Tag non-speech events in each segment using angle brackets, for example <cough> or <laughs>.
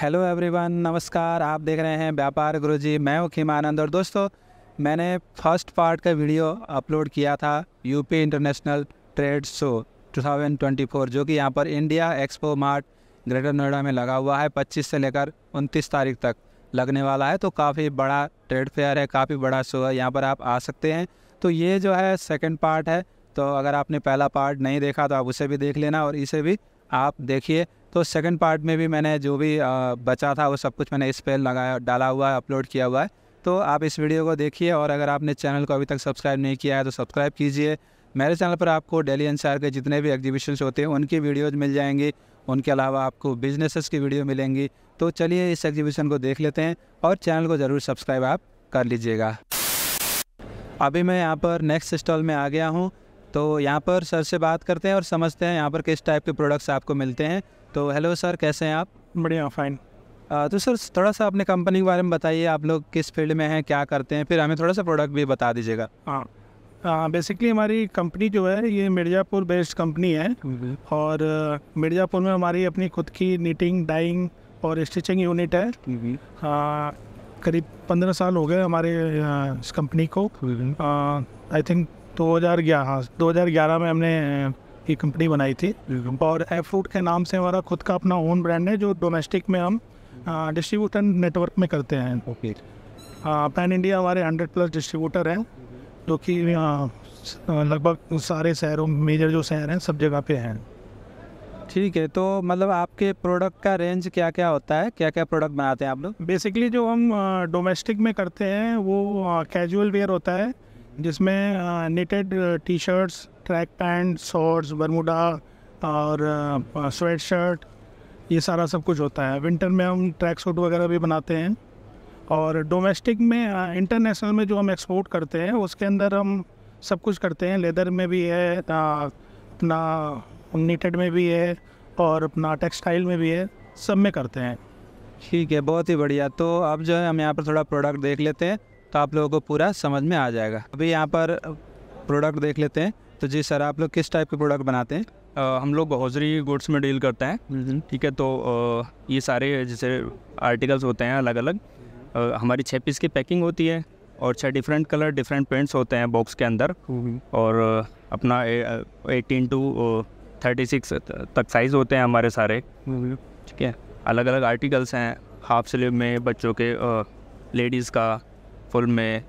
Hello everyone नमस्कार आप देख रहे हैं व्यापार गुरुजी मैं हूँ खीमानंद और दोस्तों मैंने फर्स्ट पार्ट का वीडियो अपलोड किया था यूपी इंटरनेशनल ट्रेड शो 2024 जो कि यहाँ पर India expo mart Greater Noida में लगा हुआ है 25 से लेकर 29 तारीख तक लगने वाला है तो काफ़ी बड़ा ट्रेड फेयर है काफ़ी बड़ा शो है यहाँ पर आप आ सकते हैं तो ये जो है सेकेंड पार्ट है तो अगर आपने पहला पार्ट नहीं देखा तो आप उसे भी देख लेना और इसे भी आप देखिए तो सेकंड पार्ट में भी मैंने जो भी बचा था वो सब कुछ मैंने इस पर लगाया डाला हुआ है अपलोड किया हुआ है तो आप इस वीडियो को देखिए और अगर आपने चैनल को अभी तक सब्सक्राइब नहीं किया है तो सब्सक्राइब कीजिए मेरे चैनल पर आपको डेली एनसीआर के जितने भी एग्जीबिशंस होते हैं उनकी वीडियोज़ मिल जाएंगी उनके अलावा आपको बिजनेसेस की वीडियो मिलेंगी तो चलिए इस एग्जीबिशन को देख लेते हैं और चैनल को ज़रूर सब्सक्राइब आप कर लीजिएगा अभी मैं यहाँ पर नेक्स्ट स्टॉल में आ गया हूँ तो यहाँ पर सर से बात करते हैं और समझते हैं यहाँ पर किस टाइप के प्रोडक्ट्स आपको मिलते हैं तो हेलो सर कैसे हैं आप बढ़िया फाइन तो सर थोड़ा सा अपने कंपनी के बारे में बताइए आप लोग किस फील्ड में हैं क्या करते हैं फिर हमें थोड़ा सा प्रोडक्ट भी बता दीजिएगा हाँ बेसिकली हमारी कंपनी जो है ये मिर्ज़ापुर बेस्ड कंपनी है और मिर्ज़ापुर में हमारी अपनी खुद की नीटिंग डाइंग और स्टिचिंग यूनिट है करीब पंद्रह साल हो गए हमारे इस कंपनी को आई थिंक दो हज़ार ग्यारह में हमने की कंपनी बनाई थी और एफ फ्रूट के नाम से हमारा खुद का अपना ओन ब्रांड है जो डोमेस्टिक में हम डिस्ट्रीब्यूटर नेटवर्क में करते हैं ओके पैन इंडिया हमारे हंड्रेड प्लस डिस्ट्रीब्यूटर हैं जो कि लगभग सारे शहरों मेजर जो शहर हैं सब जगह पे हैं ठीक है तो मतलब आपके प्रोडक्ट का रेंज क्या क्या होता है क्या क्या प्रोडक्ट बनाते हैं आप लोग बेसिकली जो हम डोमेस्टिक में करते हैं वो कैजुअल वेयर होता है जिसमें knitted T shirts track pant shorts Bermuda और स्वेट शर्ट ये सारा सब कुछ होता है विंटर में हम ट्रैक सूट वगैरह भी बनाते हैं और डोमेस्टिक में इंटरनेशनल में जो हम एक्सपोर्ट करते हैं उसके अंदर हम सब कुछ करते हैं लेदर में भी है अपना नीटेड में भी है और अपना टेक्सटाइल में भी है सब में करते हैं ठीक है बहुत ही बढ़िया तो अब जो है हम यहाँ पर थोड़ा प्रोडक्ट देख लेते हैं तो आप लोगों को पूरा समझ में आ जाएगा अभी यहाँ पर प्रोडक्ट देख लेते हैं तो जी सर आप लोग किस टाइप के प्रोडक्ट बनाते हैं आ, हम लोग हौजरी गुड्स में डील करते हैं हम्म, हम्म। ठीक है तो आ, ये सारे जैसे आर्टिकल्स होते हैं अलग अलग आ, हमारी छः पीस की पैकिंग होती है और छः डिफरेंट कलर डिफरेंट पेंट्स होते हैं बॉक्स के अंदर हम्म, और अपना एटीन टू थर्टी सिक्स तक साइज़ होते हैं हमारे सारे ठीक है अलग अलग आर्टिकल्स हैं हाफ स्लीव में बच्चों के लेडीज़ का फुल में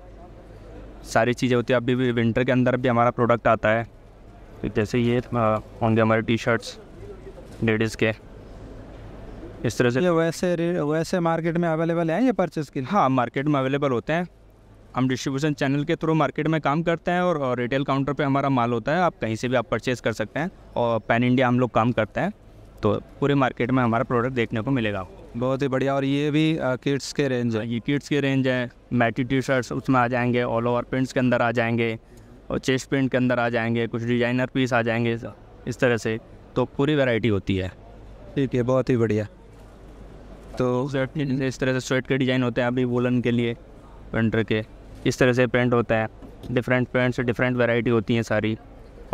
सारी चीज़ें होती है अभी भी विंटर के अंदर भी हमारा प्रोडक्ट आता है तो जैसे ये होंगे हमारे टी शर्ट्स लेडीज़ के इस तरह से वैसे वैसे मार्केट में अवेलेबल हैं ये परचेज़ के हाँ मार्केट में अवेलेबल होते हैं हम डिस्ट्रीब्यूशन चैनल के थ्रू मार्केट में काम करते हैं और, और रिटेल काउंटर पे हमारा माल होता है आप कहीं से भी आप परचेज़ कर सकते हैं और पैन इंडिया हम लोग काम करते हैं तो पूरे मार्केट में हमारा प्रोडक्ट देखने को मिलेगा बहुत ही बढ़िया और ये भी किड्स के रेंज है हाँ, ये किड्स के रेंज है मैटी टी शर्ट्स उसमें आ जाएंगे ऑल ओवर प्रिंट्स के अंदर आ जाएंगे और चेस्ट प्रिंट के अंदर आ जाएंगे कुछ डिजाइनर पीस आ जाएंगे इस तरह से तो पूरी वैरायटी होती है ठीक है बहुत ही बढ़िया तो इस तरह से स्वेट के डिज़ाइन होते हैं अभी वोलन के लिए पेंटर के इस तरह से पेंट होता है डिफरेंट पेंट्स डिफरेंट वैरायटी होती हैं सारी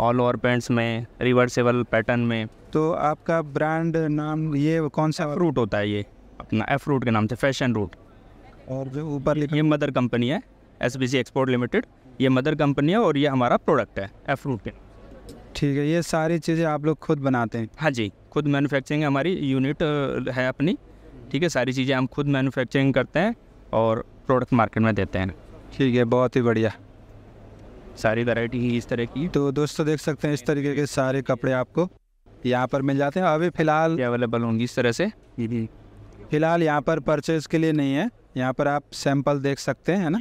ऑल ओवर पेंट्स में रिवर्सेबल पैटर्न में तो आपका ब्रांड नाम ये कौन सा रूट होता है ये अपना एफ रूट के नाम से फैशन रूट और जो ऊपर ये मदर कंपनी है S B C export limited ये मदर कंपनी है और ये हमारा प्रोडक्ट है एफ रूट के ठीक है ये सारी चीज़ें आप लोग खुद बनाते हैं हाँ जी खुद मैन्युफैक्चरिंग हमारी यूनिट है अपनी ठीक है सारी चीज़ें हम खुद मैन्युफैक्चरिंग करते हैं और प्रोडक्ट मार्केट में देते हैं ठीक है बहुत ही बढ़िया सारी वैरायटी ही इस तरह की तो दोस्तों देख सकते हैं इस तरीके के सारे कपड़े आपको यहाँ पर मिल जाते हैं अभी फ़िलहाल अवेलेबल होंगी इस तरह से फ़िलहाल यहाँ पर परचेज़ के लिए नहीं है यहाँ पर आप सैंपल देख सकते हैं ना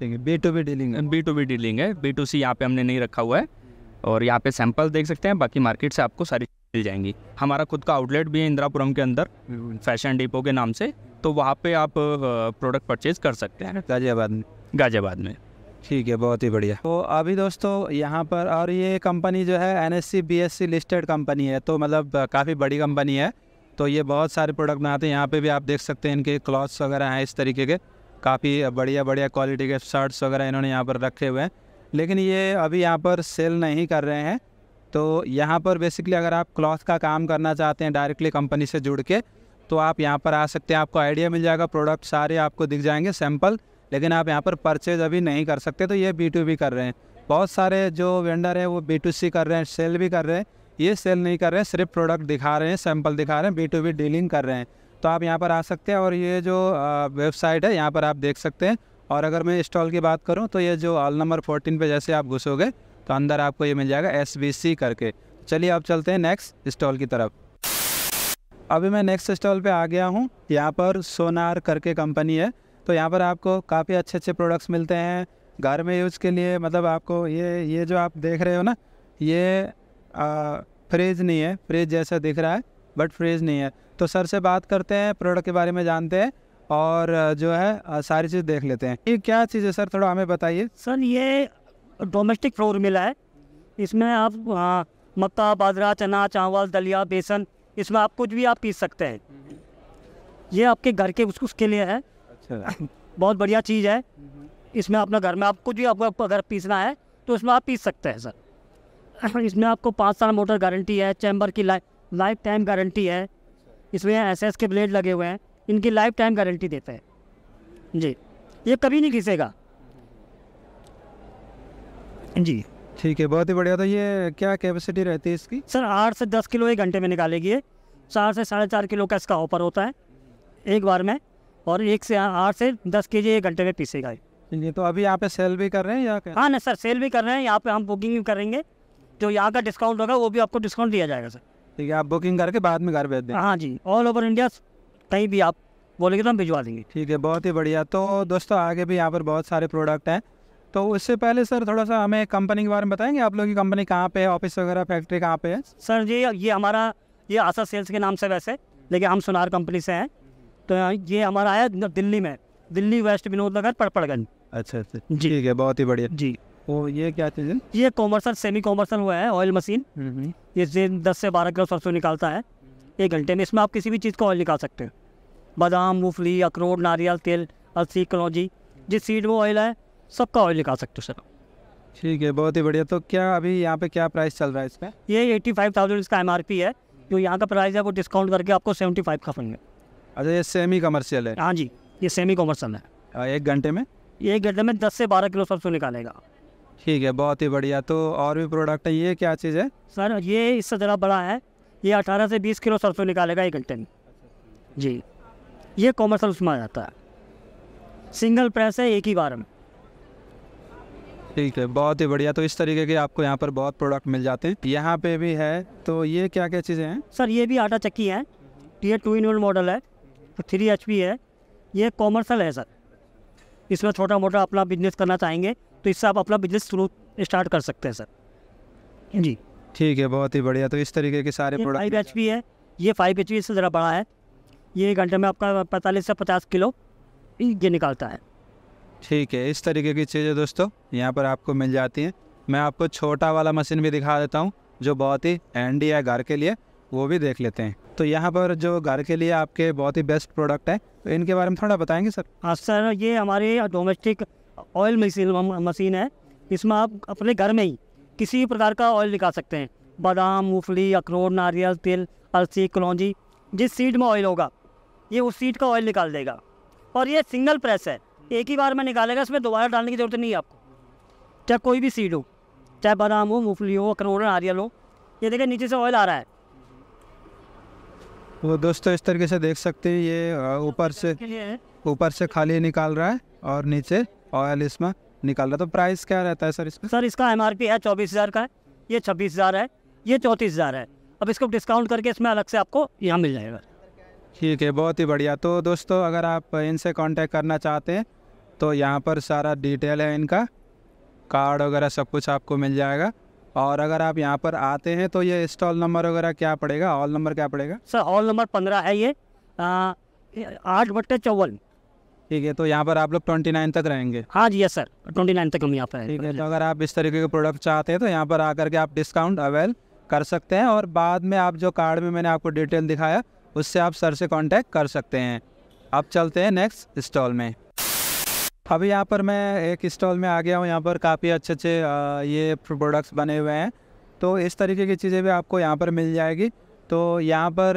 ठीक है B to B dealing B to B dealing है बी टू सी यहाँ पे हमने नहीं रखा हुआ है और यहाँ पे सैंपल देख सकते हैं बाकी मार्केट से आपको सारी मिल जाएंगी हमारा खुद का आउटलेट भी है इंदिरापुरम के अंदर फैशन डिपो के नाम से तो वहाँ पे आप प्रोडक्ट परचेज कर सकते हैं गाजियाबाद में गाजियाबाद में ठीक है बहुत ही बढ़िया तो अभी दोस्तों यहाँ पर और ये कंपनी जो है N S C listed company है तो मतलब काफ़ी बड़ी कंपनी है तो ये बहुत सारे प्रोडक्ट बनाते हैं यहाँ पे भी आप देख सकते हैं इनके क्लॉथ्स वगैरह हैं इस तरीके के काफ़ी बढ़िया बढ़िया क्वालिटी के शर्ट्स वगैरह इन्होंने यहाँ पर रखे हुए हैं लेकिन ये अभी यहाँ पर सेल नहीं कर रहे हैं तो यहाँ पर बेसिकली अगर आप क्लॉथ का काम करना चाहते हैं डायरेक्टली कंपनी से जुड़ के तो आप यहाँ पर आ सकते हैं आपको आइडिया मिल जाएगा प्रोडक्ट सारे आपको दिख जाएंगे सैम्पल लेकिन आप यहाँ पर परचेज अभी नहीं कर सकते तो ये बी टू बी कर रहे हैं बहुत सारे जो वेंडर हैं वो बी टू सी कर रहे हैं सेल भी कर रहे हैं ये सेल नहीं कर रहे हैं सिर्फ प्रोडक्ट दिखा रहे हैं सैम्पल दिखा रहे हैं बी टू बी डीलिंग कर रहे हैं तो आप यहाँ पर आ सकते हैं और ये जो वेबसाइट है यहाँ पर आप देख सकते हैं और अगर मैं स्टॉल की बात करूँ तो ये जो हॉल नंबर फोर्टीन पर जैसे आप घुसोगे तो अंदर आपको ये मिल जाएगा एस बी सी करके चलिए आप चलते हैं नेक्स्ट स्टॉल की तरफ अभी मैं नेक्स्ट स्टॉल पे आ गया हूँ यहाँ पर सोनार करके कंपनी है तो यहाँ पर आपको काफ़ी अच्छे अच्छे प्रोडक्ट्स मिलते हैं घर में यूज़ के लिए मतलब आपको ये ये जो आप देख रहे हो ना ये फ्रिज नहीं है फ्रिज जैसा दिख रहा है बट फ्रिज नहीं है तो सर से बात करते हैं प्रोडक्ट के बारे में जानते हैं और जो है सारी चीज़ देख लेते हैं ये क्या चीज़ है सर थोड़ा हमें बताइए सर ये डोमेस्टिक फ्लोर मिला है इसमें आप मक्का बाजरा चना चावल दलिया बेसन इसमें आप कुछ भी आप पीस सकते हैं ये आपके घर के उसके लिए है अच्छा। बहुत बढ़िया चीज़ है इसमें अपना घर में आप कुछ भी आपको अगर पीसना है तो इसमें आप पीस सकते हैं सर इसमें आपको पाँच साल मोटर गारंटी है चैम्बर की लाइफ लाइफ टाइम गारंटी है इसमें एस एस के ब्लेड लगे हुए हैं इनकी लाइफ टाइम गारंटी देते हैं जी ये कभी नहीं घिसेगा जी ठीक है बहुत ही बढ़िया था तो ये क्या कैपेसिटी रहती है इसकी सर आठ से दस किलो एक घंटे में निकालेगी ये चार से साढ़े चार किलो का इसका ऑफर होता है एक बार में और एक से आठ से दस के जी एक घंटे में पीसेगा ये तो अभी यहाँ पे सेल भी कर रहे हैं या क्या? हाँ ना सर सेल भी कर रहे हैं यहाँ पे हम बुकिंग भी करेंगे जो यहाँ का डिस्काउंट होगा वो भी आपको डिस्काउंट दिया जाएगा सर ठीक है आप बुकिंग करके बाद में घर भेज दें हाँ जी ऑल ओवर इंडिया कहीं भी आप बोलेंगे तो हम भिजवा देंगे ठीक है बहुत ही बढ़िया तो दोस्तों आगे भी यहाँ पर बहुत सारे प्रोडक्ट हैं तो उससे पहले सर थोड़ा सा हमें कंपनी के बारे में बताएंगे आप लोगों की कंपनी कहाँ पे है ऑफिस वगैरह फैक्ट्री कहाँ पे है सर जी ये हमारा ये आशा सेल्स के नाम से वैसे लेकिन हम सोनार कंपनी से हैं तो ये हमारा आया दिल्ली में दिल्ली वेस्ट विनोद नगर पड़पड़गंज अच्छा अच्छा जी ठीक है बहुत ही बढ़िया जी ओ ये क्या चीज़ है ये कॉमर्सल सेमी कॉमर्सल हुआ है ऑयल मशीन हम्म, हम्म। ये दस से बारह किलो सरसों निकालता है एक घंटे में इसमें आप किसी भी चीज़ का ऑयल निकाल सकते हैं बादाम मूंगफली अखरोट नारियल तेल अलसी कलौजी जिस सीड वो ऑयल है सबका ऑयल निकाल सकते हो सर ठीक है बहुत ही बढ़िया तो क्या अभी यहाँ पे क्या प्राइस चल रहा है इसमें ये एट्टी फाइव थाउजेंड इसका एम है जो यहाँ का प्राइस है वो डिस्काउंट करके आपको सेवेंटी फाइव का फंड अच्छा ये सेमी कमर्शियल है हाँ जी ये सेमी कमर्शियल है एक घंटे में एक घंटे में दस से बारह किलो सरसों निकालेगा ठीक है बहुत ही बढ़िया तो और भी प्रोडक्ट है ये क्या चीज़ है सर ये इससे ज़रा बड़ा है ये अठारह से बीस किलो सरसों निकालेगा एक घंटे में जी ये कॉमर्सल उसमें आ जाता है सिंगल प्रेस है एक ही बार में ठीक है बहुत ही बढ़िया तो इस तरीके के आपको यहाँ पर बहुत प्रोडक्ट मिल जाते हैं यहाँ पे भी है तो ये क्या क्या चीज़ें हैं सर ये भी आटा चक्की है ये टू इन वन मॉडल है तो थ्री एच है ये कॉमर्सल है सर इसमें छोटा मोटा अपना बिजनेस करना चाहेंगे तो इससे आप अपना बिजनेस शुरू स्टार्ट कर सकते हैं सर जी ठीक है बहुत ही बढ़िया तो इस तरीके के सारे प्रोडक्ट फाइव एच पी है ये फाइव एच पी इससे ज़रा बड़ा है ये घंटे में आपका पैंतालीस से पचास किलो ये निकालता है ठीक है इस तरीके की चीज़ें दोस्तों यहाँ पर आपको मिल जाती हैं मैं आपको छोटा वाला मशीन भी दिखा देता हूँ जो बहुत ही हैंडी है घर के लिए वो भी देख लेते हैं तो यहाँ पर जो घर के लिए आपके बहुत ही बेस्ट प्रोडक्ट है तो इनके बारे में थोड़ा बताएंगे सर हाँ सर ये हमारे डोमेस्टिक ऑयल मशीन मशीन है इसमें आप अपने घर में ही किसी प्रकार का ऑयल निकाल सकते हैं बादाम मूंगफली अखरोट नारियल तिल अलसी कलौजी जिस सीड में ऑयल होगा ये उस सीड का ऑयल निकाल देगा और ये सिंगल प्रेस है एक ही बार में निकालेगा इसमें दोबारा डालने की ज़रूरत नहीं है आपको चाहे कोई भी सीड हो चाहे बादाम हो मूंगफली हो अखरोट नारियल हो ये देखिए नीचे से ऑयल आ रहा है तो दोस्तों इस तरीके से देख सकते हैं ये ऊपर से ऊपर से खाली निकाल रहा है और नीचे ऑयल इसमें निकाल रहा है तो प्राइस क्या रहता है सर इसका सर इसका एम है चौबीस हज़ार का है ये छब्बीस हज़ार है ये चौंतीस हज़ार है अब इसको डिस्काउंट करके इसमें अलग से आपको यहाँ मिल जाएगा ठीक है बहुत ही बढ़िया तो दोस्तों अगर आप इनसे कांटेक्ट करना चाहते हैं तो यहाँ पर सारा डिटेल है इनका कार्ड वगैरह सब कुछ आपको मिल जाएगा और अगर आप यहाँ पर आते हैं तो ये स्टॉल नंबर वगैरह क्या पड़ेगा हॉल नंबर क्या पड़ेगा सर हॉल नंबर पंद्रह है ये आठ बट्टे चौवन ठीक है तो यहाँ पर आप लोग ट्वेंटी नाइन तक रहेंगे हाँ जी यस सर ट्वेंटी नाइन तक हम यहाँ पर ठीक है तो अगर आप इस तरीके के प्रोडक्ट चाहते हैं तो यहाँ पर आकर के आप डिस्काउंट अवेल कर सकते हैं और बाद में आप जो कार्ड में मैंने आपको डिटेल दिखाया उससे आप सर से कॉन्टैक्ट कर सकते हैं अब चलते हैं नेक्स्ट स्टॉल में अभी यहाँ पर मैं एक स्टॉल में आ गया हूँ यहाँ पर काफ़ी अच्छे अच्छे ये प्रोडक्ट्स बने हुए हैं तो इस तरीके की चीज़ें भी आपको यहाँ पर मिल जाएगी तो यहाँ पर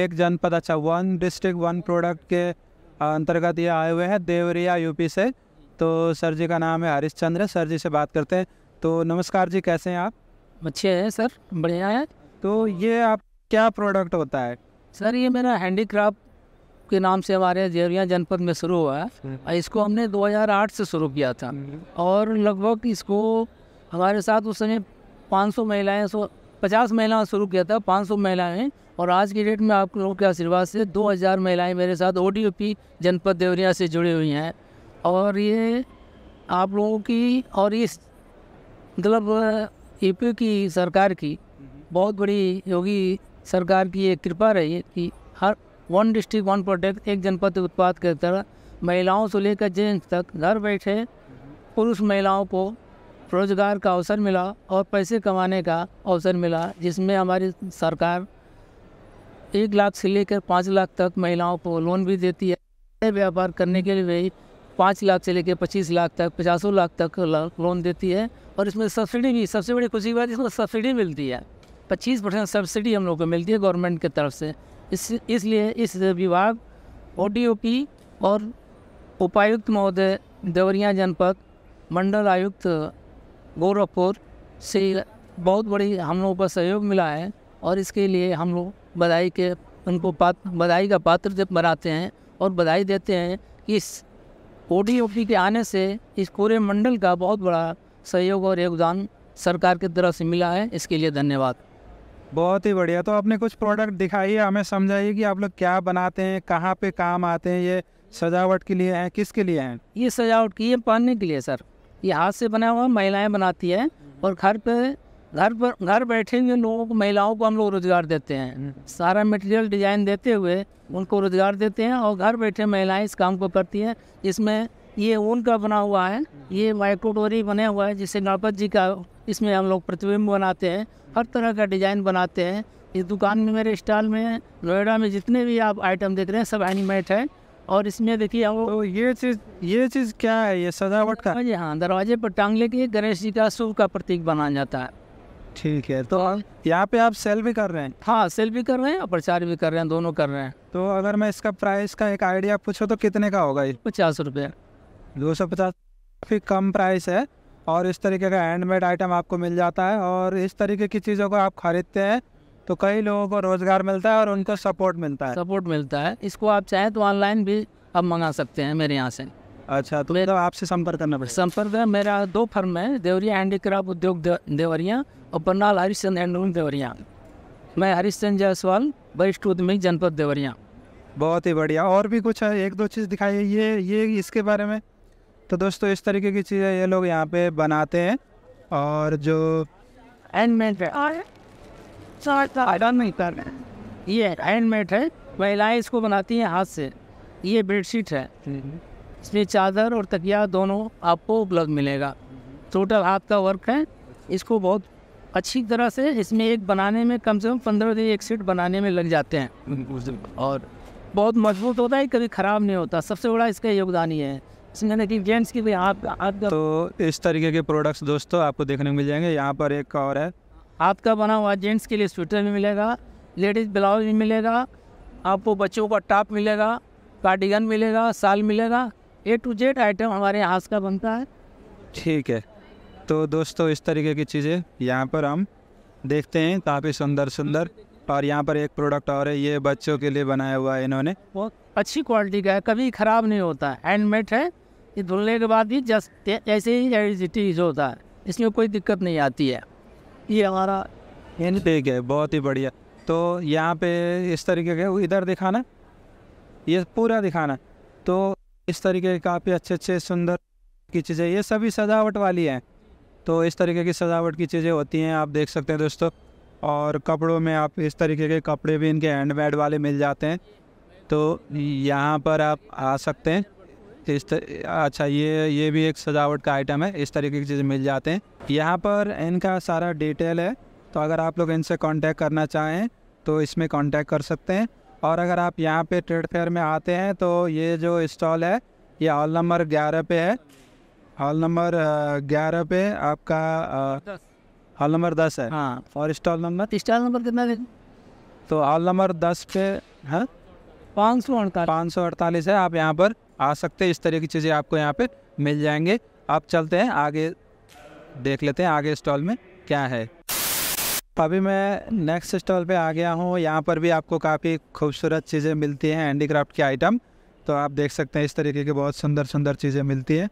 एक जनपद अच्छा वन डिस्ट्रिक्ट वन प्रोडक्ट के अंतर्गत ये आए हुए हैं देवरिया यूपी से तो सर जी का नाम है हरीश चंद्र सर जी से बात करते हैं तो नमस्कार जी कैसे हैं आप अच्छे हैं सर बढ़िया है तो ये आप क्या प्रोडक्ट होता है सर ये मेरा हैंडीक्राफ्ट के नाम से हमारे जेवरिया जनपद में शुरू हुआ है हम्म। इसको हमने 2008 से शुरू किया था हम्म। और लगभग इसको हमारे साथ उस समय 500 महिलाएं सौ पचास महिलाओं शुरू किया था 500 महिलाएं और आज की डेट में आप लोगों के आशीर्वाद से 2000 महिलाएं मेरे साथ ओ जनपद देवरिया से जुड़ी हुई हैं और ये आप लोगों की और इस मतलब यूपी e की सरकार की हम्म। बहुत बड़ी योगी सरकार की एक कृपा रही है कि हर वन डिस्ट्रिक्ट वन प्रोडक्ट एक जनपद उत्पाद के तरह महिलाओं से लेकर जेंट्स तक घर बैठे पुरुष महिलाओं को रोजगार का अवसर मिला और पैसे कमाने का अवसर मिला जिसमें हमारी सरकार एक लाख से लेकर पाँच लाख तक महिलाओं को लोन भी देती है व्यापार करने के लिए भी पाँच लाख से लेकर पच्चीस लाख तक पचासों लाख तक लोन देती है और इसमें सब्सिडी भी सबसे बड़ी खुशी की बात इसमें सब्सिडी मिलती है पच्चीस परसेंट सब्सिडी हम लोग को मिलती है गवर्नमेंट की तरफ से इस इसलिए इस विभाग ओडीओपी और उपायुक्त महोदय देवरिया जनपद मंडल आयुक्त गोरखपुर से बहुत बड़ी हम लोगों का सहयोग मिला है और इसके लिए हम लोग बधाई के उनको पात्र बधाई का पात्र जब बनाते हैं और बधाई देते हैं कि इस ओ के आने से इस पूरे मंडल का बहुत बड़ा सहयोग और योगदान सरकार की तरफ से मिला है इसके लिए धन्यवाद बहुत ही बढ़िया तो आपने कुछ प्रोडक्ट दिखाइए हमें समझाइए कि आप लोग क्या बनाते हैं कहाँ पे काम आते हैं ये सजावट के लिए हैं किसके लिए हैं ये सजावट की है पहनने के लिए सर ये हाथ से बना हुआ महिलाएं बनाती है और घर पे घर पर घर बैठे हुए लोगों को महिलाओं को हम लोग रोजगार देते हैं हम्म। सारा मटेरियल डिजाइन देते हुए उनको रोजगार देते हैं और घर बैठे महिलाएं इस काम को करती हैं इसमें ये ऊन का बना हुआ है ये माइक्रोटोरी बने हुआ है जिसे गणपत जी का इसमें हम लोग प्रतिबिंब बनाते हैं हर तरह का डिज़ाइन बनाते हैं इस दुकान में मेरे स्टॉल में नोएडा में जितने भी आप आइटम देख रहे हैं सब एनिमेट है और इसमें देखिए वो तो ये चीज़ ये चीज़ क्या है ये सजावट का जी हाँ दरवाजे पर टांग के गणेश जी का शुभ का प्रतीक बनाया जाता है ठीक है तो यहाँ पे आप सेल भी कर रहे हैं हाँ सेल भी कर रहे हैं और प्रचार भी कर रहे हैं दोनों कर रहे हैं तो अगर मैं इसका प्राइस का एक आइडिया पूछूँ तो कितने का होगा ये पचास रुपये दो सौ पचास काफ़ी कम प्राइस है और इस तरीके का हैंडमेड आइटम आपको मिल जाता है और इस तरीके की चीज़ों को आप ख़रीदते हैं तो कई लोगों को रोज़गार मिलता है और उनको सपोर्ट मिलता है सपोर्ट मिलता है इसको आप चाहें तो ऑनलाइन भी आप मंगा सकते हैं मेरे यहाँ से अच्छा तो तो आपसे संपर्क करना पड़ेगा संपर्क मेरा दो फर्म है देवरिया हैंडीक्राफ्ट उद्योग देवरिया और पन्नाल हरिश्चंद हैंडलूम देवरिया मैं हरिश्चंद जायसवाल वरिष्ठ उद्यमी जनपद देवरिया बहुत ही बढ़िया और भी कुछ है एक दो चीज़ दिखाई ये ये इसके बारे में तो दोस्तों इस तरीके की चीज़ें ये लोग यहाँ पे बनाते हैं और जो एंडमेट तो है ये एंडमेट है महिलाएं इसको बनाती हैं हाथ से ये बेडशीट है इसमें चादर और तकिया दोनों आपको उपलब्ध मिलेगा टोटल हाथ का वर्क है इसको बहुत अच्छी तरह से इसमें एक बनाने में कम से कम पंद्रह दिन एक सीट बनाने में लग जाते हैं <laughs> और बहुत मजबूत होता है कभी ख़राब नहीं होता सबसे बड़ा इसका योगदान ही है जेंट्स गेम्स के लिए आप आपका तो इस तरीके के प्रोडक्ट्स दोस्तों आपको देखने को मिल जाएंगे यहाँ पर एक और है आपका बना हुआ जेंट्स के लिए स्वेटर भी मिलेगा लेडीज़ ब्लाउज भी मिलेगा आपको बच्चों का टॉप मिलेगा कार्डिगन मिलेगा साल मिलेगा ए टू जेड आइटम हमारे यहाँ का बनता है ठीक है तो दोस्तों इस तरीके की चीज़ें यहाँ पर हम देखते हैं काफ़ी सुंदर सुंदर और यहाँ पर एक प्रोडक्ट और है ये बच्चों के लिए बनाया हुआ है इन्होंने बहुत अच्छी क्वालिटी का है कभी ख़राब नहीं होता हैंडमेड है ये धुलने के बाद ही जस्ट ऐसे ही होता है इसमें कोई दिक्कत नहीं आती है ये हमारा ठीक है बहुत ही बढ़िया तो यहाँ पे इस तरीके के इधर दिखाना ये पूरा दिखाना तो इस तरीके के काफ़ी अच्छे अच्छे सुंदर की चीज़ें ये सभी सजावट वाली हैं तो इस तरीके की सजावट की चीज़ें होती हैं आप देख सकते हैं दोस्तों और कपड़ों में आप इस तरीके के कपड़े भी इनके हैंडमेड वाले मिल जाते हैं तो यहाँ पर आप आ सकते हैं इस तर... अच्छा ये ये भी एक सजावट का आइटम है इस तरीके की चीज़ें मिल जाते हैं यहाँ पर इनका सारा डिटेल है तो अगर आप लोग इनसे कांटेक्ट करना चाहें तो इसमें कांटेक्ट कर सकते हैं और अगर आप यहाँ पे ट्रेड फेयर में आते हैं तो ये जो स्टॉल है ये हॉल नंबर ग्यारह पे है हॉल नंबर ग्यारह पे आपका हॉल नंबर दस है हाँ और स्टॉल नंबर स्टॉल नंबर कितना है तो हॉल नंबर दस पे है पाँच सौ अड़तालीस पाँच सौ अड़तालीस है आप यहाँ पर आ सकते हैं इस तरह की चीज़ें आपको यहाँ पे मिल जाएंगे आप चलते हैं आगे देख लेते हैं आगे स्टॉल में क्या है तो अभी मैं नेक्स्ट स्टॉल पे आ गया हूँ यहाँ पर भी आपको काफ़ी खूबसूरत चीज़ें मिलती हैं हैंडीक्राफ्ट के आइटम तो आप देख सकते हैं इस तरीके की बहुत सुंदर सुंदर चीज़ें मिलती हैं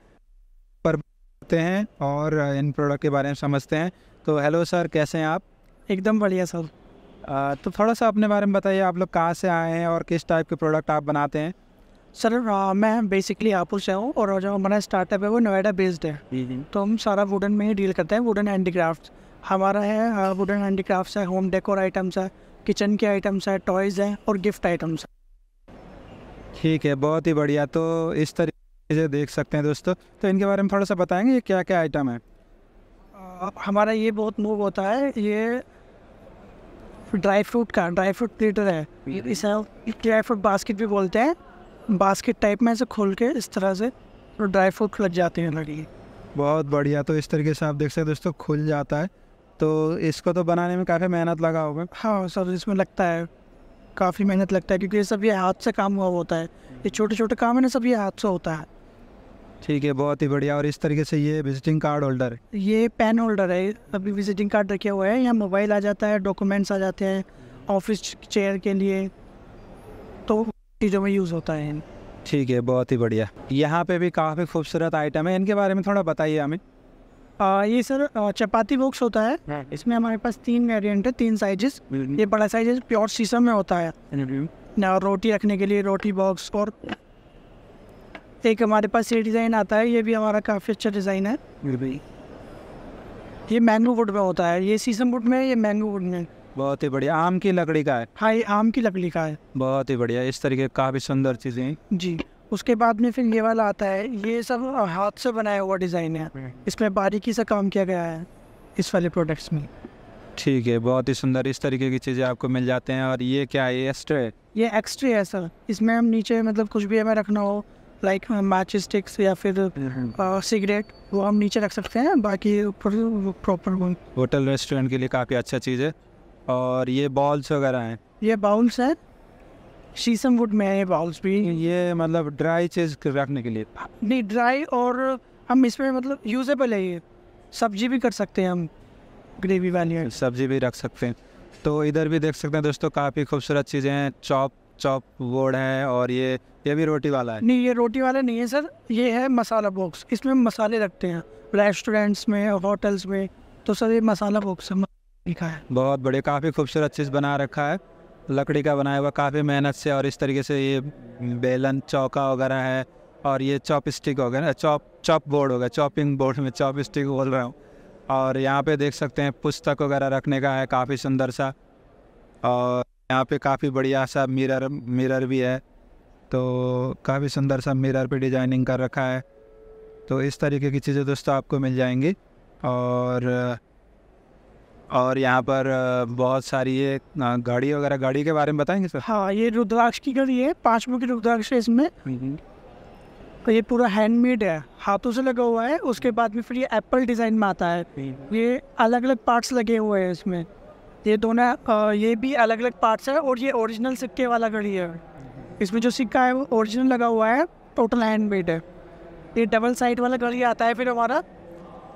करते हैं और इन प्रोडक्ट के बारे में समझते हैं तो हेलो सर कैसे हैं आप एकदम बढ़िया सर तो थोड़ा सा अपने बारे में बताइए आप लोग कहाँ से आए हैं और किस टाइप के प्रोडक्ट आप बनाते हैं सर मैं बेसिकली आप से हूँ और जो हमारा स्टार्टअप है वो नोएडा बेस्ड है तो हम सारा वुडन में ही डील करते हैं वुडन हैंडीक्राफ्ट हमारा है वुडन हैंडीक्राफ्ट है होम डेकोर आइटम्स है किचन के आइटम्स है टॉयज़ हैं और गिफ्ट आइटम्स ठीक है बहुत ही बढ़िया तो इस तरह इसे देख सकते हैं दोस्तों तो इनके बारे में थोड़ा सा बताएंगे ये क्या क्या आइटम है आ, हमारा ये बहुत मूव होता है ये ड्राई फ्रूट का ड्राई फ्रूट प्लेटर है हम्म। इसे ड्राई फ्रूट बास्केट भी बोलते हैं बास्केट टाइप में ऐसे खोल के इस तरह से तो ड्राई फ्रूट लग जाते हैं लड़की बहुत बढ़िया तो इस तरीके से आप देख सकते हैं दोस्तों खुल जाता है तो इसको तो बनाने में काफ़ी मेहनत लगा होगा हाँ सर इसमें लगता है काफ़ी मेहनत लगता है क्योंकि ये सब ये हाथ से काम हुआ होता है ये हम्म। छोटे छोटे काम है ना सब ये हाथ से होता है ठीक है बहुत ही बढ़िया और इस तरीके से ये विजिटिंग कार्ड होल्डर ये पेन होल्डर है अभी विजिटिंग कार्ड रखे हुए हैं यहाँ मोबाइल आ जाता है डॉक्यूमेंट्स आ जाते हैं ऑफिस चेयर के लिए तो चीज़ों में यूज़ होता है ठीक है बहुत ही बढ़िया यहाँ पे भी काफ़ी खूबसूरत आइटम है इनके बारे में थोड़ा बताइए हमें ये सर चपाती बॉक्स होता है हाँ। इसमें हमारे पास तीन वेरियंट है तीन साइजेस हम्म। ये बड़ा साइज प्योर शीशम में होता है हम्म। रोटी रखने के लिए रोटी बॉक्स और एक हमारे पास ये डिज़ाइन आता है ये भी हमारा काफ़ी अच्छा डिज़ाइन है ये मैंगो वुड में होता है ये सीसम वुड में ये मैंगो वुड में बहुत ही बढ़िया आम की लकड़ी का है हाँ ये आम की लकड़ी का है बहुत ही बढ़िया इस तरीके काफ़ी सुंदर चीज़ें जी उसके बाद में फिर ये वाला आता है ये सब हाथ से बनाया हुआ डिज़ाइन है हम्म। इसमें बारीकी से काम किया गया है इस वाले प्रोडक्ट्स में ठीक है बहुत ही सुंदर इस तरीके की चीज़ें आपको मिल जाते हैं और ये क्या है है ये एक्स्ट्रा है सर इसमें हम नीचे मतलब कुछ भी हमें रखना हो लाइक मैच स्टिक्स या फिर सिगरेट हम्म। वो हम नीचे रख सकते हैं बाकी प्रॉपर होटल रेस्टोरेंट के लिए काफ़ी अच्छा चीज़ है और ये बॉल्स वगैरह हैं ये बाउल्स हैं शीशम वुड में है बाउल्स भी ये मतलब ड्राई चीज़ रखने के लिए नहीं ड्राई और हम इसमें मतलब यूजेबल है ये सब्जी भी कर सकते हैं हम ग्रेवी वाली सब्जी भी रख सकते हैं तो इधर भी देख सकते हैं दोस्तों काफ़ी खूबसूरत चीज़ें हैं चॉप चॉप बोर्ड है और ये ये भी रोटी वाला है नहीं ये रोटी वाला नहीं है सर ये है मसाला बॉक्स इसमें मसाले रखते हैं रेस्टोरेंट्स में होटल्स में तो सर ये मसाला बॉक्स लिखा है बहुत बढ़िया काफ़ी खूबसूरत चीज़ बना रखा है लकड़ी का बनाया हुआ काफ़ी मेहनत से और इस तरीके से ये बेलन चौका वगैरह है और ये चॉप स्टिक हो गया चॉप चॉप बोर्ड हो गया चॉपिंग बोर्ड में चॉप स्टिक बोल रहा हूँ और यहाँ पे देख सकते हैं पुस्तक वगैरह रखने का है काफ़ी सुंदर सा और यहाँ पे काफ़ी बढ़िया सा मिरर मिरर भी है तो काफ़ी सुंदर सा मिरर पे डिज़ाइनिंग कर रखा है तो इस तरीके की चीज़ें दोस्तों आपको मिल जाएंगी और और यहाँ पर बहुत सारी ये गाड़ी वगैरह गाड़ी के बारे में बताएंगे सर हाँ ये रुद्राक्ष की गाड़ी है पाँच मुखी रुद्राक्ष है इसमें तो ये पूरा हैंडमेड है हाथों से लगा हुआ है उसके बाद में फिर ये एप्पल डिज़ाइन में आता है हम्म। ये अलग अलग पार्ट्स लगे हुए हैं इसमें ये दोनों ये भी अलग अलग पार्ट्स है और ये ओरिजिनल सिक्के वाला घड़ी है इसमें जो सिक्का है वो ओरिजिनल लगा हुआ है टोटल हैंडमेड है ये डबल साइड वाला घड़ी आता है फिर हमारा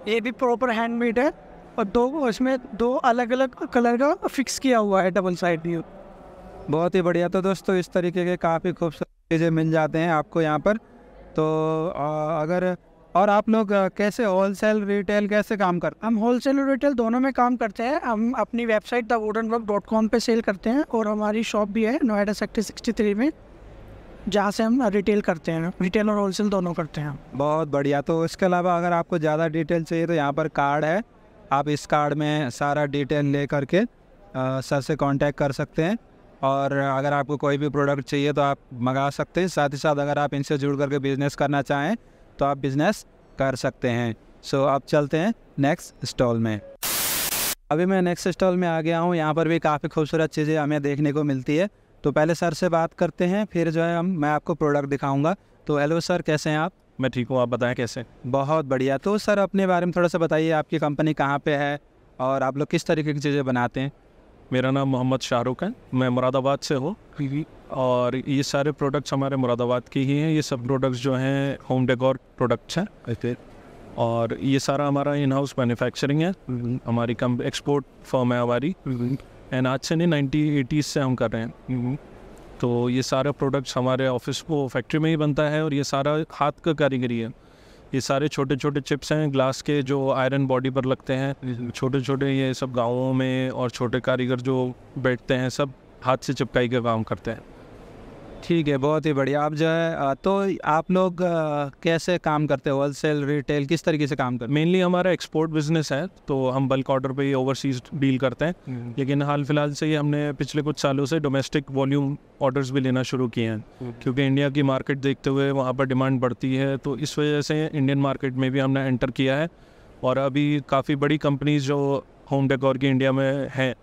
ये भी प्रॉपर हैंडमेड है और दो इसमें दो अलग अलग कलर का फिक्स किया हुआ है डबल साइड भी बहुत ही बढ़िया तो दोस्तों इस तरीके के काफ़ी खूबसूरत चीज़ें मिल जाते हैं आपको यहाँ पर तो अगर और आप लोग कैसे होलसेल रिटेल कैसे काम कर हम हम होलसेल और रिटेल दोनों में काम करते हैं हम अपनी website the wooden work dot com पर सेल करते हैं और हमारी शॉप भी है नोएडा सेक्टर सिक्सटी थ्री में जहाँ से हम रिटेल करते हैं रिटेल और होलसेल दोनों करते हैं बहुत बढ़िया तो इसके अलावा अगर आपको ज़्यादा डिटेल चाहिए तो यहाँ पर कार्ड है आप इस कार्ड में सारा डिटेल ले करके सर से कांटेक्ट कर सकते हैं और अगर आपको कोई भी प्रोडक्ट चाहिए तो आप मंगा सकते हैं साथ ही साथ अगर आप इनसे जुड़ करके बिज़नेस करना चाहें तो आप बिज़नेस कर सकते हैं सो so, आप चलते हैं नेक्स्ट स्टॉल में अभी मैं नेक्स्ट स्टॉल में आ गया हूँ यहाँ पर भी काफ़ी खूबसूरत चीज़ें हमें देखने को मिलती है तो पहले सर से बात करते हैं फिर जो है हम मैं आपको प्रोडक्ट दिखाऊंगा तो हेलो सर कैसे हैं आप मैं ठीक हूँ आप बताएं कैसे बहुत बढ़िया तो सर अपने बारे में थोड़ा सा बताइए आपकी कंपनी कहाँ पे है और आप लोग किस तरीके की चीज़ें बनाते हैं मेरा नाम मोहम्मद शाहरुख है मैं मुरादाबाद से हूँ हम्म। और ये सारे प्रोडक्ट्स हमारे मुरादाबाद के ही हैं ये सब प्रोडक्ट्स जो हैं होम डेकोर प्रोडक्ट्स हैं और ये सारा हमारा इन हाउस मैन्युफैक्चरिंग है हमारी कम एक्सपोर्ट फर्म है हमारी एंड आज से नहीं नाइनटी एटीज़ से हम कर रहे हैं हम्म। तो ये सारे प्रोडक्ट्स हमारे ऑफिस को फैक्ट्री में ही बनता है और ये सारा हाथ का कारीगरी है ये सारे छोटे छोटे चिप्स हैं ग्लास के जो आयरन बॉडी पर लगते हैं हम्म। छोटे छोटे ये सब गाँवों में और छोटे कारीगर जो बैठते हैं सब हाथ से चिपकाई का काम करते हैं ठीक है बहुत ही बढ़िया आप जो है तो आप लोग कैसे काम करते हो होलसेल रिटेल किस तरीके से काम करते मेनली हमारा एक्सपोर्ट बिजनेस है तो हम बल्क ऑर्डर पे ओवरसीज डील करते हैं हम्म, हम्म। लेकिन हाल फिलहाल से ही हमने पिछले कुछ सालों से डोमेस्टिक वॉल्यूम ऑर्डर्स भी लेना शुरू किए हैं हम्म, क्योंकि इंडिया की मार्केट देखते हुए वहाँ पर डिमांड बढ़ती है तो इस वजह से इंडियन मार्केट में भी हमने एंटर किया है और अभी काफ़ी बड़ी कंपनीज जो होम डेकोर की इंडिया में हैं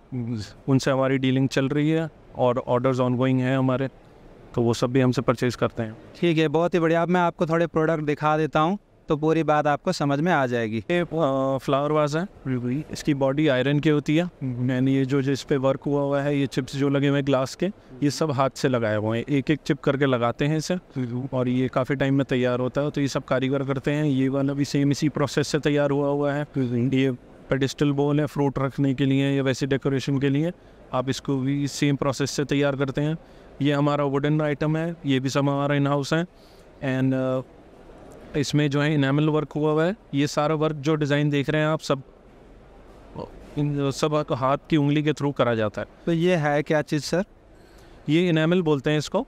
उनसे हमारी डीलिंग चल रही है और ऑर्डर्स गोइंग हैं हमारे तो वो सब भी हमसे परचेज करते हैं ठीक है बहुत ही बढ़िया अब मैं आपको थोड़े प्रोडक्ट दिखा देता हूँ तो पूरी बात आपको समझ में आ जाएगी ये फ्लावर वाज है इसकी बॉडी आयरन की होती है मैंने ये जो जिस पे वर्क हुआ हुआ है ये चिप्स जो लगे हुए हैं ग्लास के ये सब हाथ से लगाए हुए हैं एक एक चिप करके लगाते हैं इसे और ये काफ़ी टाइम में तैयार होता है तो ये सब कारीगर करते हैं ये वाला भी सेम इसी प्रोसेस से तैयार हुआ हुआ है ये पेडिस्टल बोल है फ्रूट रखने के लिए या वैसे डेकोरेशन के लिए आप इसको भी सेम प्रोसेस से तैयार करते हैं ये हमारा वुडन आइटम है ये भी सब हमारा इन हाउस है एंड uh, इसमें जो है इनामल वर्क हुआ हुआ है ये सारा वर्क जो डिज़ाइन देख रहे हैं आप सब इन सब हाथ की उंगली के थ्रू करा जाता है तो ये है क्या चीज़ सर ये इनामल बोलते हैं इसको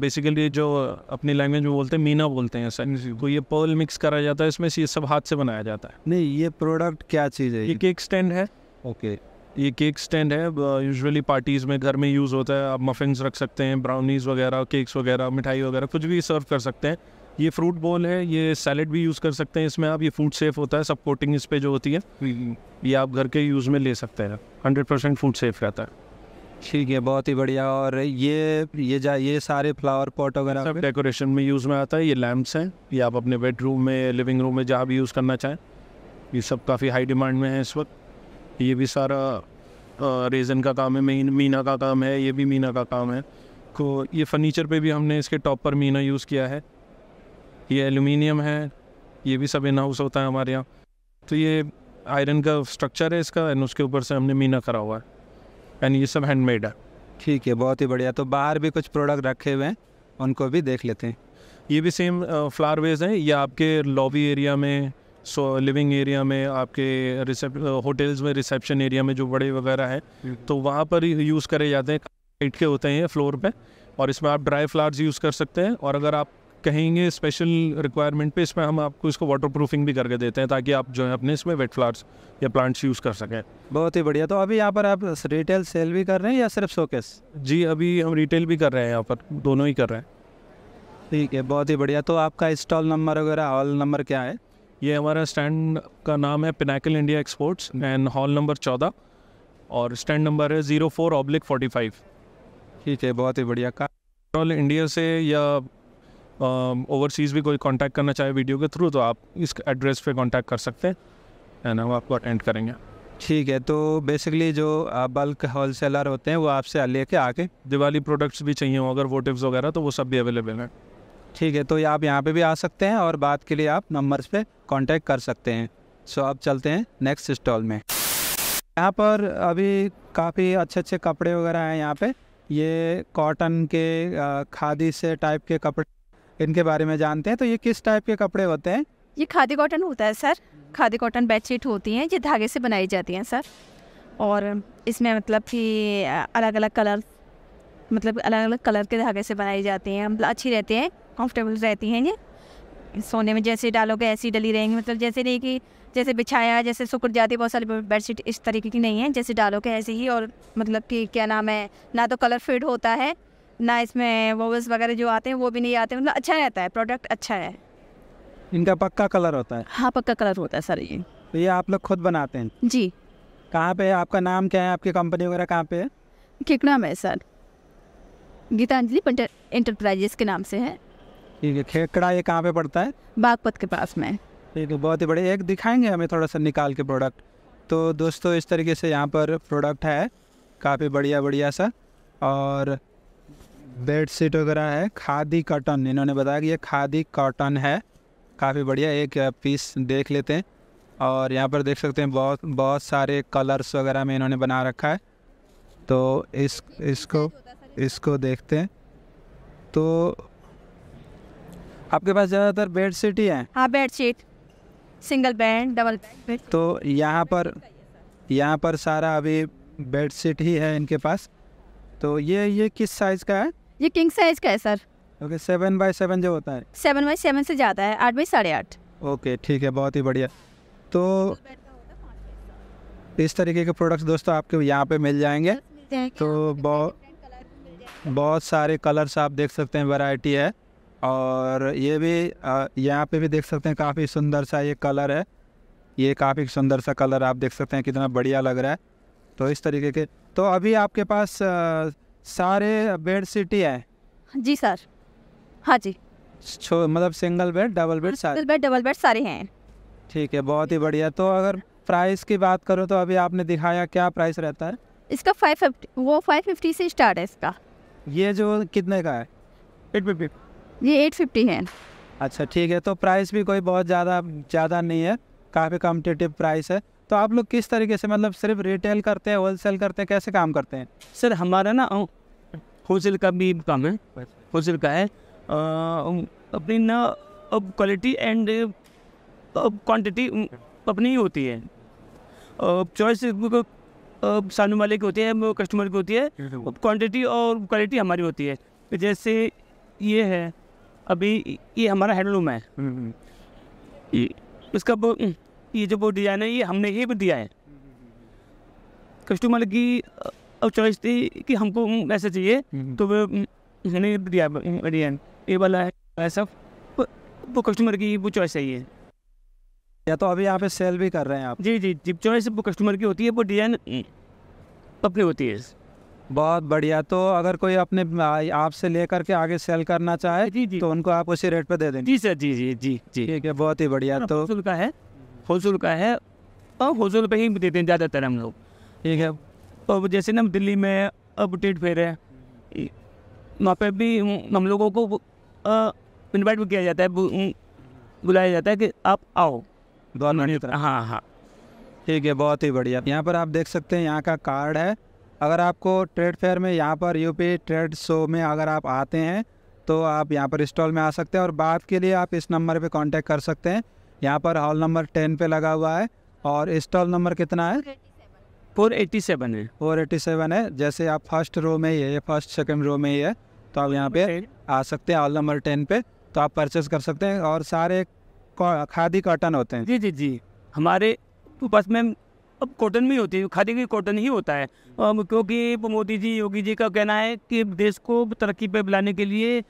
बेसिकली uh, जो अपनी लैंग्वेज में बोलते हैं मीना बोलते हैं सर तो ये पर्ल मिक्स करा जाता है इसमें ये सब हाथ से बनाया जाता है नहीं ये प्रोडक्ट क्या चीज़ है ये केक स्टैंड है ओके okay. ये केक स्टैंड है यूजुअली uh, पार्टीज़ में घर में यूज़ होता है आप मफिनस रख सकते हैं ब्राउनीज़ वगैरह केक्स वगैरह मिठाई वगैरह कुछ भी सर्व कर सकते हैं ये फ्रूट बॉल है ये सैलड भी यूज़ कर सकते हैं इसमें आप ये फूड सेफ होता है सब कोटिंग इस पर जो होती है ये आप घर के यूज़ में ले सकते हैं हंड्रेड परसेंट फूड सेफ रहता है ठीक है बहुत ही बढ़िया और ये ये जा ये सारे फ्लावर पॉट वगैरह सब डेकोरेशन में यूज़ में आता है ये लैम्प्स हैं ये आप अपने बेडरूम में लिविंग रूम में जहाँ भी यूज़ करना चाहें ये सब काफ़ी हाई डिमांड में है इस वक्त ये भी सारा रेजन का काम है मीन मीना का काम है ये भी मीना का काम है को ये फर्नीचर पे भी हमने इसके टॉप पर मीना यूज़ किया है ये एलुमिनियम है ये भी सब इन हाउस होता है हमारे यहाँ तो ये आयरन का स्ट्रक्चर है इसका एंड उसके ऊपर से हमने मीना करा हुआ है एंड ये सब हैंडमेड है ठीक है बहुत ही बढ़िया तो बाहर भी कुछ प्रोडक्ट रखे हुए हैं उनको भी देख लेते हैं ये भी सेम फ्लावर वेज हैं ये आपके लॉबी एरिया में सो लिविंग एरिया में आपके रिसेप होटल्स में रिसेप्शन एरिया में जो बड़े वगैरह हैं हम्म। तो वहाँ पर यूज़ करे जाते हैं हाइट के होते हैं फ्लोर पे और इसमें आप ड्राई फ्लावर्स यूज़ कर सकते हैं और अगर आप कहेंगे स्पेशल रिक्वायरमेंट पे इसमें हम आपको इसको वाटर प्रूफिंग भी करके देते हैं ताकि आप जो है अपने इसमें वेट फ्लावर्स या प्लांट्स यूज़ कर सकें बहुत ही बढ़िया तो अभी यहाँ पर आप रिटेल सेल भी कर रहे हैं या सिर्फ शोकेस जी अभी हम रिटेल भी कर रहे हैं यहाँ पर दोनों ही कर रहे हैं ठीक है बहुत ही बढ़िया तो आपका स्टॉल नंबर वगैरह हॉल नंबर क्या है ये हमारा स्टैंड का नाम है pinnacle India exports and hall number चौदह और स्टैंड नंबर है zero four oblique forty five ठीक है बहुत ही बढ़िया का ऑल इंडिया से या ओवरसीज़ um, भी कोई कांटेक्ट करना चाहे वीडियो के थ्रू तो आप इस एड्रेस पे कांटेक्ट कर सकते हैं एंड हम आपको अटेंड करेंगे ठीक है तो बेसिकली जो बल्क होल सेलर होते हैं वो आपसे लेके आके दिवाली प्रोडक्ट्स भी चाहिए हो अगर वोटिव्स वगैरह तो वो सब भी अवेलेबल हैं ठीक है तो आप यहाँ पे भी आ सकते हैं और बात के लिए आप नंबर्स पे कांटेक्ट कर सकते हैं सो अब चलते हैं नेक्स्ट स्टॉल में यहाँ पर अभी काफ़ी अच्छे अच्छे कपड़े वगैरह हैं यहाँ पे ये कॉटन के खादी से टाइप के कपड़े इनके बारे में जानते हैं तो ये किस टाइप के कपड़े होते हैं ये खादी कॉटन होता है सर खादी कॉटन बेडशीट होती हैं ये धागे से बनाई जाती हैं सर और इसमें मतलब कि अलग अलग कलर मतलब अलग अलग कलर के धागे से बनाई जाती हैं मतलब अच्छी रहती हैं कंफर्टेबल रहती हैं ये सोने में जैसे डालोगे ऐसी डली रहेंगी मतलब जैसे नहीं कि जैसे बिछाया जैसे सुकुड़ जाती है बहुत सारी बेडशीट इस तरीके की नहीं है जैसे डालोगे ऐसे ही और मतलब कि क्या नाम है ना तो कलर फेड होता है ना इसमें वोवल्स वगैरह जो आते हैं वो भी नहीं आते मतलब अच्छा रहता है प्रोडक्ट अच्छा है इनका पक्का कलर होता है हाँ पक्का कलर होता है सर ये तो ये आप लोग खुद बनाते हैं जी कहाँ पे है आपका नाम क्या है आपकी कंपनी वगैरह कहाँ पे है किकना में सर गीतांजलि इंटरप्राइजेस के नाम से है ठीक है खेकड़ा ये कहाँ पे पड़ता है बागपत के पास में ठीक है तो बहुत ही बढ़िया एक दिखाएंगे हमें थोड़ा सा निकाल के प्रोडक्ट तो दोस्तों इस तरीके से यहाँ पर प्रोडक्ट है काफ़ी बढ़िया बढ़िया सा और बेड शीट वगैरह है खादी कॉटन इन्होंने बताया कि ये खादी कॉटन है काफ़ी बढ़िया एक पीस देख लेते हैं और यहाँ पर देख सकते हैं बहुत बहुत सारे कलर्स वगैरह में इन्होंने बना रखा है तो इस इसको इसको देखते हैं तो आपके पास ज़्यादातर बेड शीट ही है हाँ bed sheet single bed double bed तो यहाँ पर यहाँ पर सारा अभी बेड शीट ही है इनके पास तो ये ये किस साइज़ का है ये किंग साइज़ का है sir okay seven by seven जो होता है सेवन बाई सेवन से ज़्यादा है आठ बाई साढ़े आठ ओके ठीक है बहुत ही बढ़िया तो इस तरीके के प्रोडक्ट्स दोस्तों आपके यहाँ पे मिल जाएंगे तो बहुत बहुत सारे कलर्स आप देख सकते हैं वैरायटी है और ये भी यहाँ पे भी देख सकते हैं काफ़ी सुंदर सा ये कलर है ये काफ़ी सुंदर सा कलर आप देख सकते हैं कितना बढ़िया लग रहा है तो इस तरीके के तो अभी आपके पास सारे बेड सीट ही है जी सर हाँ जी मतलब सिंगल बेड डबल बेड सारे बेड डबल बेड सारे हैं ठीक है बहुत ही बढ़िया तो अगर प्राइस की बात करो तो अभी आपने दिखाया क्या प्राइस रहता है इसका फाइव वो फाइव फिफ्टी से स्टार्ट है इसका ये जो कितने का है ये एट फिफ्टी है अच्छा ठीक है तो प्राइस भी कोई बहुत ज़्यादा ज़्यादा नहीं है काफ़ी कॉम्पिटेटिव प्राइस है तो आप लोग किस तरीके से मतलब सिर्फ रिटेल करते हैं होलसेल करते हैं कैसे काम करते हैं सर हमारा ना होलसेल का भी काम है होलसेल का है आ, अपनी ना अब क्वालिटी एंड अब क्वांटिटी अपनी ही होती है चॉइस सामने वाले की होती है कस्टमर की होती है क्वांटिटी और क्वालिटी हमारी होती है जैसे ये है अभी ये हमारा हैंडलूम है हम्म, हम्म। ये इसका हम्म, ये जो वो डिज़ाइन है ये हमने ही दिया है कस्टमर की अब चॉइस थी कि हमको ऐसा चाहिए तो वो नहीं दिया डिज़ाइन ये वाला है ऐसा वो कस्टमर की वो चॉइस है ये या तो अभी यहाँ पे सेल भी कर रहे हैं आप जी जी जी चॉइस वो कस्टमर की होती है वो डिज़ाइन अपनी होती है बहुत बढ़िया तो अगर कोई अपने आपसे लेकर के आगे सेल करना चाहे जी जी तो उनको आप उसी रेट पे दे देंगे जी सर जी जी जी जी ठीक है बहुत ही बढ़िया हाँ, तो होलसेल का है होलसेल का है और होलसेल पे ही देते हैं ज़्यादातर हम लोग ठीक है तो जैसे ना दिल्ली में अब ट्रेड फेयर है वहाँ पर भी हम लोगों को इन्वाइट भी किया जाता है बुलाया जाता है कि आप आओ हाँ हाँ ठीक है बहुत ही बढ़िया यहाँ पर आप देख सकते हैं यहाँ का कार्ड है अगर आपको ट्रेड फेयर में यहाँ पर यूपी ट्रेड शो में अगर आप आते हैं तो आप यहाँ पर स्टॉल में आ सकते हैं और बात के लिए आप इस नंबर पे कांटेक्ट कर सकते हैं यहाँ पर हॉल नंबर टेन पे लगा हुआ है और स्टॉल नंबर कितना है फोर एट्टी सेवन है फोर एट्टी सेवन है जैसे आप फर्स्ट रो में ही है फर्स्ट सेकेंड रो में ही है तो आप यहाँ पे आ सकते हैं हॉल नंबर टेन पे तो आप परचेस कर सकते हैं और सारे खादी कॉटन होते हैं जी जी जी हमारे बस मैम अब कॉटन में होती है खादी की कॉटन ही होता है क्योंकि मोदी जी योगी जी का कहना है कि देश को तरक्की पर बुलाने के लिए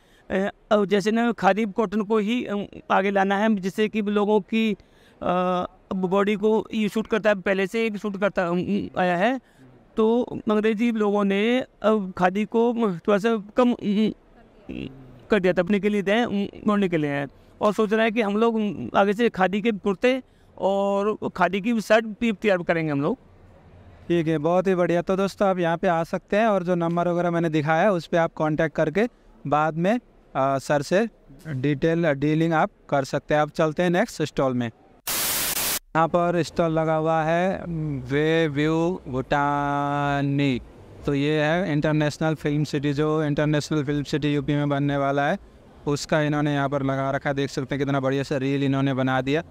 जैसे ना खादी कॉटन को ही आगे लाना है जिससे कि लोगों की बॉडी को ये शूट करता है पहले से एक शूट करता आया है तो अंग्रेजी लोगों ने अब खादी को थोड़ा सा कम कर दिया था अपने के लिए दें मोड़ने के लिए हैं और सोच रहा है कि हम लोग आगे से खादी के कुर्ते और खादी की शर्ट भी तैयार करेंगे हम लोग ठीक है बहुत ही बढ़िया तो दोस्तों आप यहाँ पे आ सकते हैं और जो नंबर वगैरह मैंने दिखाया है उस पर आप कांटेक्ट करके बाद में आ, सर से डिटेल डीलिंग आप कर सकते हैं आप चलते हैं नेक्स्ट स्टॉल में यहाँ पर स्टॉल लगा हुआ है वे व्यू भूटानी तो ये है इंटरनेशनल फिल्म सिटी जो इंटरनेशनल फिल्म सिटी यूपी में बनने वाला है उसका इन्होंने यहाँ पर लगा रखा है देख सकते हैं कितना बढ़िया सा रील इन्होंने बना दिया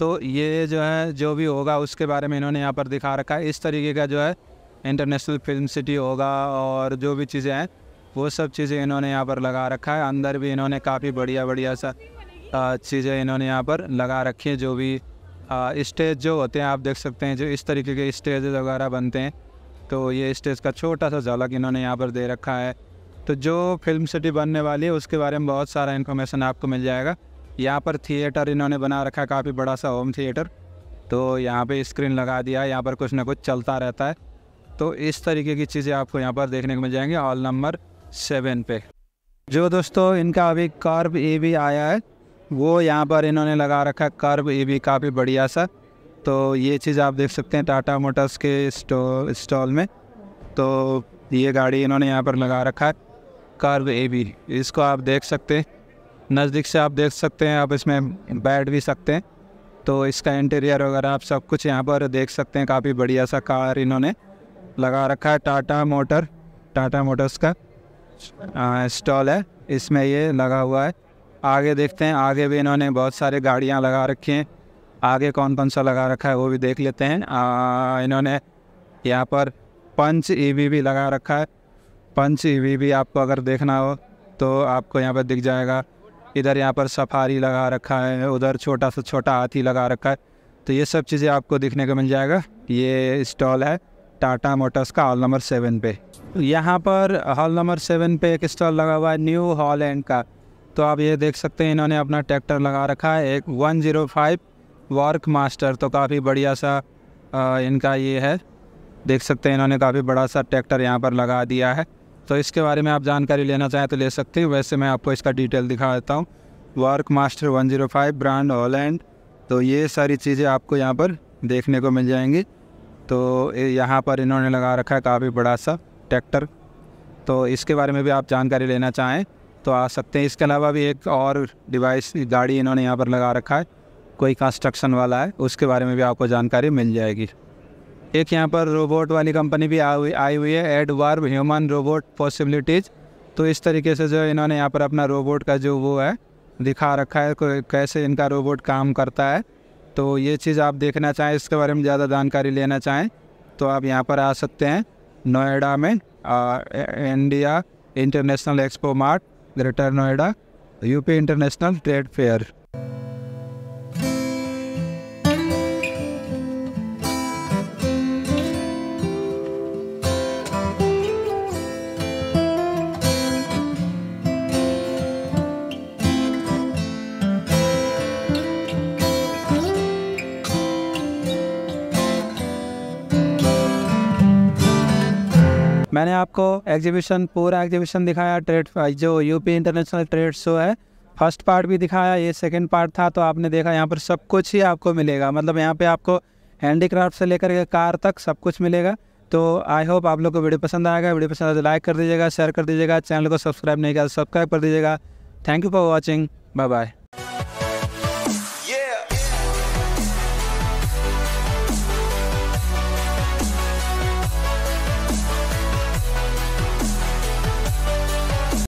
तो ये जो है जो भी होगा उसके बारे में इन्होंने यहाँ पर दिखा रखा है इस तरीके का जो है इंटरनेशनल फिल्म सिटी होगा और जो भी चीज़ें हैं वो सब चीज़ें इन्होंने यहाँ पर लगा रखा है अंदर भी इन्होंने काफ़ी बढ़िया बढ़िया सा चीज़ें इन्होंने यहाँ पर लगा रखी हैं जो भी स्टेज जो होते हैं आप देख सकते हैं जो इस तरीके के स्टेज वगैरह बनते हैं तो ये स्टेज का छोटा सा झलक इन्होंने यहाँ पर दे रखा है तो जो फिल्म सिटी बनने वाली है उसके बारे में बहुत सारा इन्फॉर्मेशन आपको मिल जाएगा यहाँ पर थिएटर इन्होंने बना रखा है काफ़ी बड़ा सा होम थिएटर तो यहाँ पे स्क्रीन लगा दिया है यहाँ पर कुछ ना कुछ चलता रहता है तो इस तरीके की चीज़ें आपको यहाँ पर देखने को मिल जाएंगी हॉल नंबर सेवन पे जो दोस्तों इनका अभी कर्व ए भी आया है वो यहाँ पर इन्होंने लगा रखा है कर्व ए भी काफ़ी बढ़िया सा तो ये चीज़ आप देख सकते हैं टाटा मोटर्स के स्टॉल में तो ये गाड़ी इन्होंने यहाँ पर लगा रखा है कर्व ए भी इसको आप देख सकते हैं नज़दीक से आप देख सकते हैं आप इसमें बैठ भी सकते हैं तो इसका इंटीरियर वगैरह आप सब कुछ यहाँ पर देख सकते हैं काफ़ी बढ़िया सा कार इन्होंने लगा रखा है टाटा मोटर टाटा मोटर्स का स्टॉल है इसमें ये लगा हुआ है आगे देखते हैं आगे भी इन्होंने बहुत सारे गाड़ियाँ लगा रखी हैं आगे कौन कौन सा लगा रखा है वो भी देख लेते हैं आ, इन्होंने यहाँ पर पंच ई e भी लगा रखा है पंच ईवी e भी आपको अगर देखना हो तो आपको यहाँ पर दिख जाएगा इधर यहाँ पर सफारी लगा रखा है उधर छोटा सा छोटा हाथी लगा रखा है तो ये सब चीज़ें आपको देखने को मिल जाएगा ये स्टॉल है टाटा मोटर्स का हॉल नंबर सेवन पे यहाँ पर हॉल नंबर सेवन पे एक स्टॉल लगा हुआ है न्यू हॉलैंड का तो आप ये देख सकते हैं इन्होंने अपना ट्रैक्टर लगा रखा है एक one zero five work master तो काफ़ी बढ़िया सा आ, इनका ये है देख सकते हैं इन्होंने काफ़ी बड़ा सा ट्रैक्टर यहाँ पर लगा दिया है तो इसके बारे में आप जानकारी लेना चाहें तो ले सकते हैं वैसे मैं आपको इसका डिटेल दिखा देता हूँ work master one zero five brand ऑलैंड तो ये सारी चीज़ें आपको यहाँ पर देखने को मिल जाएंगी तो यहाँ पर इन्होंने लगा रखा है काफ़ी बड़ा सा ट्रैक्टर तो इसके बारे में भी आप जानकारी लेना चाहें तो आ सकते हैं इसके अलावा भी एक और डिवाइस गाड़ी इन्होंने यहाँ पर लगा रखा है कोई कंस्ट्रक्शन वाला है उसके बारे में भी आपको जानकारी मिल जाएगी एक यहाँ पर रोबोट वाली कंपनी भी आई आई हुई है एड वार्ब ह्यूमन रोबोट पॉसिबिलिटीज़ तो इस तरीके से जो इन्होंने यहाँ पर अपना रोबोट का जो वो है दिखा रखा है कैसे इनका रोबोट काम करता है तो ये चीज़ आप देखना चाहें इसके बारे में ज़्यादा जानकारी लेना चाहें तो आप यहाँ पर आ सकते हैं नोएडा में आ, India international expo mart Greater Noida UP international trade fair exhibition पूरा एग्जीबिशन दिखाया ट्रेड uh, जो यूपी इंटरनेशनल ट्रेड शो है फर्स्ट पार्ट भी दिखाया ये सेकंड पार्ट था तो आपने देखा यहाँ पर सब कुछ ही आपको मिलेगा मतलब यहाँ पे आपको हैंडीक्राफ्ट से लेकर के कार तक सब कुछ मिलेगा तो आई होप आप लोग को वीडियो पसंद आएगा वीडियो पसंद आए तो लाइक कर दीजिएगा शेयर कर दीजिएगा चैनल को सब्सक्राइब नहीं किया तो सब्सक्राइब कर दीजिएगा thank you for watching bye bye